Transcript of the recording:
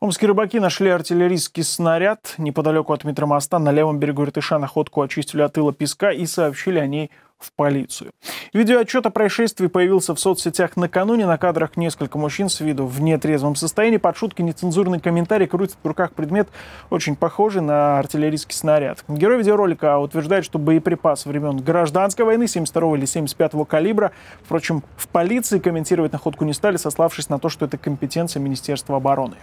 Омские рыбаки нашли артиллерийский снаряд неподалеку от метромоста на левом берегу Иртыша. Находку очистили от ила песка и сообщили о ней в полицию. Видеоотчет о происшествии появился в соцсетях накануне. На кадрах несколько мужчин с виду в нетрезвом состоянии. Под шутки нецензурный комментарий крутит в руках предмет, очень похожий на артиллерийский снаряд. Герой видеоролика утверждает, что боеприпас времен гражданской войны 72 или 75 калибра. Впрочем, в полиции комментировать находку не стали, сославшись на то, что это компетенция Министерства обороны.